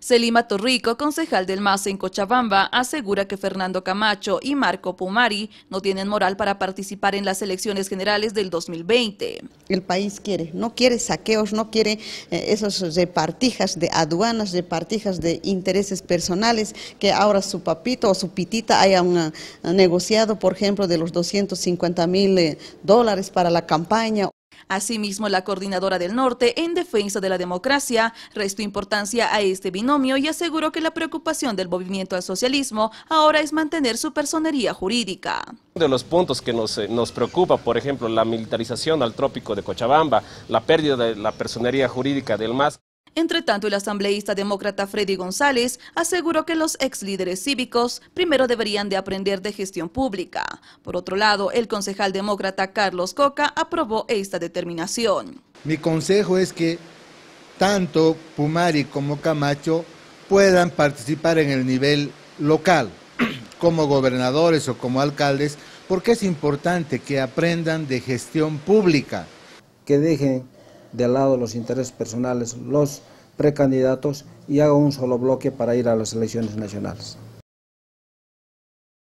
Selima Torrico, concejal del MAS en Cochabamba, asegura que Fernando Camacho y Marco Pumari no tienen moral para participar en las elecciones generales del 2020. El país quiere, no quiere saqueos, no quiere esas eh, esos repartijas de aduanas, repartijas de intereses personales, que ahora su papito o su pitita hayan negociado, por ejemplo, de los 250 mil eh, dólares para la campaña. Asimismo, la coordinadora del Norte, en defensa de la democracia, restó importancia a este binomio y aseguró que la preocupación del movimiento al socialismo ahora es mantener su personería jurídica. Uno de los puntos que nos, eh, nos preocupa, por ejemplo, la militarización al trópico de Cochabamba, la pérdida de la personería jurídica del MAS. Entre tanto, el asambleísta demócrata Freddy González aseguró que los ex líderes cívicos primero deberían de aprender de gestión pública. Por otro lado, el concejal demócrata Carlos Coca aprobó esta determinación. Mi consejo es que tanto Pumari como Camacho puedan participar en el nivel local, como gobernadores o como alcaldes, porque es importante que aprendan de gestión pública. Que dejen de lado los intereses personales, los precandidatos y haga un solo bloque para ir a las elecciones nacionales.